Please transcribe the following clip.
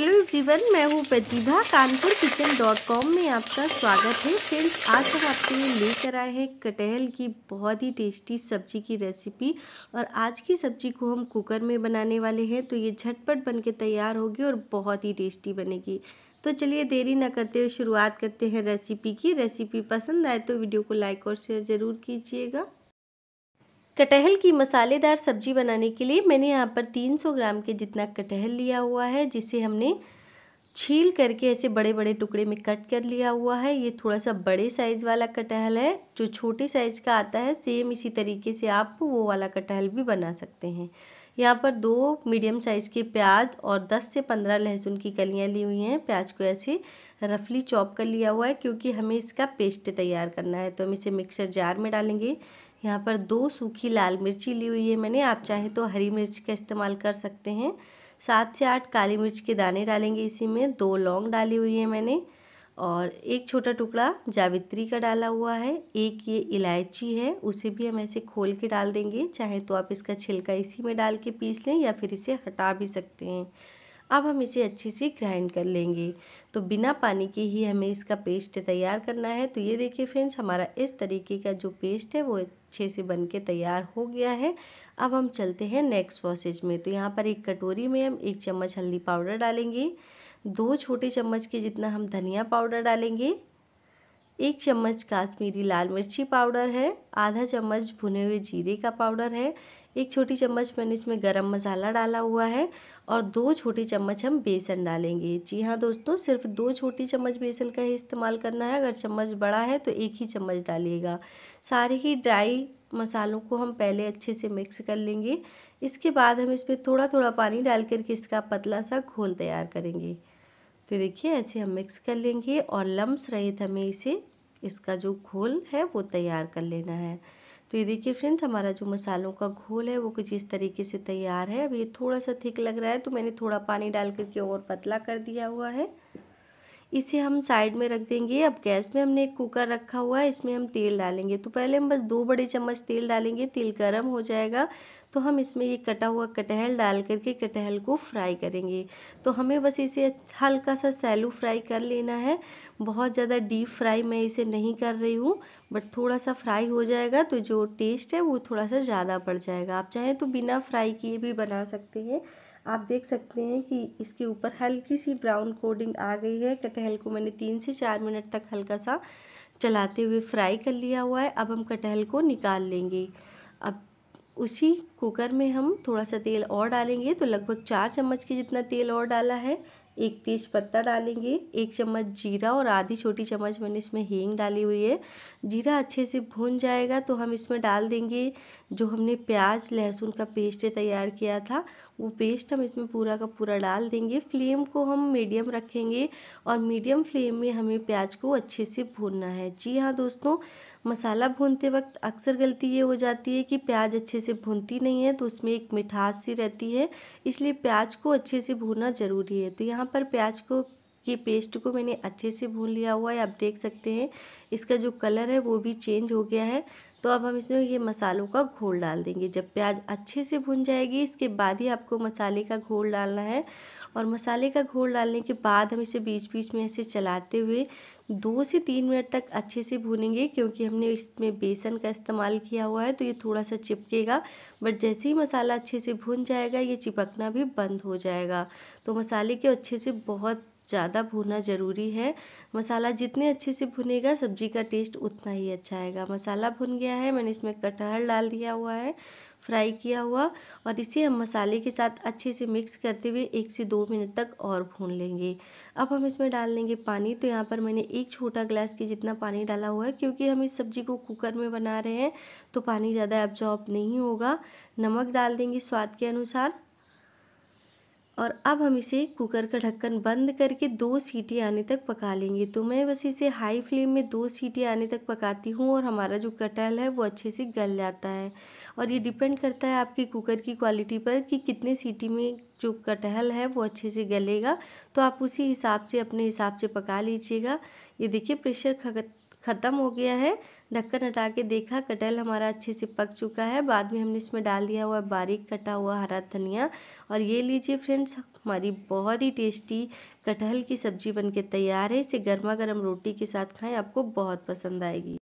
hello everyone मैं हूँ Pratibha Kanpur kitchen dot com में आपका स्वागत है फ्रेंड्स आज हम आपके लिए लेकर आए हैं कटहल की बहुत ही टेस्टी सब्जी की रेसिपी और आज की सब्जी को हम कुकर में बनाने वाले हैं तो ये झटपट बन के तैयार होगी और बहुत ही टेस्टी बनेगी तो चलिए देरी ना करते हुए शुरुआत करते हैं रेसिपी की रेसिपी पसंद आए तो वीडियो को लाइक और शेयर ज़रूर कीजिएगा कटहल की मसालेदार सब्जी बनाने के लिए मैंने यहाँ पर 300 ग्राम के जितना कटहल लिया हुआ है जिसे हमने छील करके ऐसे बड़े बड़े टुकड़े में कट कर लिया हुआ है ये थोड़ा सा बड़े साइज़ वाला कटहल है जो छोटे साइज़ का आता है सेम इसी तरीके से आप वो वाला कटहल भी बना सकते हैं यहाँ पर दो मीडियम साइज़ के प्याज और 10 से 15 लहसुन की कलियाँ ली हुई हैं प्याज को ऐसे रफली चॉप कर लिया हुआ है क्योंकि हमें इसका पेस्ट तैयार करना है तो हम इसे मिक्सर जार में डालेंगे यहाँ पर दो सूखी लाल मिर्ची ली हुई है मैंने आप चाहे तो हरी मिर्च का इस्तेमाल कर सकते हैं सात से आठ काली मिर्च के दाने डालेंगे इसी में दो लौंग डाली हुई है मैंने और एक छोटा टुकड़ा जावित्री का डाला हुआ है एक ये इलायची है उसे भी हम ऐसे खोल के डाल देंगे चाहे तो आप इसका छिलका इसी में डाल के पीस लें या फिर इसे हटा भी सकते हैं अब हम इसे अच्छे से ग्राइंड कर लेंगे तो बिना पानी के ही हमें इसका पेस्ट तैयार करना है तो ये देखिए फ्रेंड्स हमारा इस तरीके का जो पेस्ट है वो अच्छे से बन के तैयार हो गया है अब हम चलते हैं नेक्स्ट प्रोसेस में तो यहाँ पर एक कटोरी में हम एक चम्मच हल्दी पाउडर डालेंगे दो छोटे चम्मच के जितना हम धनिया पाउडर डालेंगे एक चम्मच काश्मीरी लाल मिर्ची पाउडर है आधा चम्मच भुने हुए जीरे का पाउडर है एक छोटी चम्मच मैंने इसमें गरम मसाला डाला हुआ है और दो छोटी चम्मच हम बेसन डालेंगे जी हाँ दोस्तों सिर्फ दो छोटी चम्मच बेसन का ही इस्तेमाल करना है अगर चम्मच बड़ा है तो एक ही चम्मच डालिएगा सारे ही ड्राई मसालों को हम पहले अच्छे से मिक्स कर लेंगे इसके बाद हम इस पर थोड़ा थोड़ा पानी डाल करके इसका पतला सा घोल तैयार करेंगे तो देखिए ऐसे हम मिक्स कर लेंगे और लम्स रहित हमें इसे इसका जो घोल है वो तैयार कर लेना है तो ये देखिए फ्रेंड्स हमारा जो मसालों का घोल है वो कुछ इस तरीके से तैयार है अब ये थोड़ा सा थिक लग रहा है तो मैंने थोड़ा पानी डाल करके और पतला कर दिया हुआ है इसे हम साइड में रख देंगे अब गैस में हमने एक कुकर रखा हुआ है इसमें हम तेल डालेंगे तो पहले हम बस दो बड़े चम्मच तेल डालेंगे तेल गर्म हो जाएगा तो हम इसमें ये कटा हुआ कटहल डाल करके कटहल को फ्राई करेंगे तो हमें बस इसे हल्का सा सैलू फ्राई कर लेना है बहुत ज़्यादा डीप फ्राई मैं इसे नहीं कर रही हूँ बट थोड़ा सा फ्राई हो जाएगा तो जो टेस्ट है वो थोड़ा सा ज़्यादा पड़ जाएगा आप चाहें तो बिना फ्राई किए भी बना सकते हैं आप देख सकते हैं कि इसके ऊपर हल्की सी ब्राउन कोडिंग आ गई है कटहल को मैंने तीन से चार मिनट तक हल्का सा चलाते हुए फ्राई कर लिया हुआ है अब हम कटहल को निकाल लेंगे अब उसी कुकर में हम थोड़ा सा तेल और डालेंगे तो लगभग चार चम्मच के जितना तेल और डाला है एक तेज पत्ता डालेंगे एक चम्मच जीरा और आधी छोटी चम्मच मैंने इसमें हींग डाली हुई है जीरा अच्छे से भून जाएगा तो हम इसमें डाल देंगे जो हमने प्याज लहसुन का पेस्ट तैयार किया था वो पेस्ट हम इसमें पूरा का पूरा डाल देंगे फ्लेम को हम मीडियम रखेंगे और मीडियम फ्लेम में हमें प्याज को अच्छे से भूनना है जी हाँ दोस्तों मसाला भूनते वक्त अक्सर गलती ये हो जाती है कि प्याज अच्छे से भूनती नहीं है तो उसमें एक मिठास सी रहती है इसलिए प्याज को अच्छे से भूनना ज़रूरी है तो यहाँ पर प्याज को की पेस्ट को मैंने अच्छे से भून लिया हुआ है आप देख सकते हैं इसका जो कलर है वो भी चेंज हो गया है तो अब हम इसमें ये मसालों का घोल डाल देंगे जब प्याज अच्छे से भुन जाएगी इसके बाद ही आपको मसाले का घोल डालना है और मसाले का घोल डालने के बाद हम इसे बीच बीच में ऐसे चलाते हुए दो से तीन मिनट तक अच्छे से भूनेंगे क्योंकि हमने इसमें बेसन का इस्तेमाल किया हुआ है तो ये थोड़ा सा चिपकेगा बट जैसे ही मसाला अच्छे से भुन जाएगा ये चिपकना भी बंद हो जाएगा तो मसाले के अच्छे से बहुत ज़्यादा भूनना ज़रूरी है मसाला जितने अच्छे से भुनेगा सब्जी का टेस्ट उतना ही अच्छा आएगा मसाला भुन गया है मैंने इसमें कटहल डाल दिया हुआ है फ्राई किया हुआ और इसे हम मसाले के साथ अच्छे से मिक्स करते हुए एक से दो मिनट तक और भून लेंगे अब हम इसमें डाल लेंगे पानी तो यहाँ पर मैंने एक छोटा ग्लास के जितना पानी डाला हुआ है क्योंकि हम इस सब्जी को कुकर में बना रहे हैं तो पानी ज़्यादा एब्जॉर्ब नहीं होगा नमक डाल देंगे स्वाद के अनुसार और अब हम इसे कुकर का ढक्कन बंद करके दो सीटी आने तक पका लेंगे तो मैं बस इसे हाई फ्लेम में दो सीटी आने तक पकाती हूँ और हमारा जो कटहल है वो अच्छे से गल जाता है और ये डिपेंड करता है आपके कुकर की क्वालिटी पर कि कितने सीटी में जो कटहल है वो अच्छे से गलेगा तो आप उसी हिसाब से अपने हिसाब से पका लीजिएगा ये देखिए प्रेशर ख़त्म हो गया है ढक्कन हटा के देखा कटहल हमारा अच्छे से पक चुका है बाद में हमने इसमें डाल दिया हुआ बारीक कटा हुआ हरा धनिया और ये लीजिए फ्रेंड्स हमारी बहुत ही टेस्टी कटहल की सब्ज़ी बनके तैयार है इसे गर्मा गर्म रोटी के साथ खाएं आपको बहुत पसंद आएगी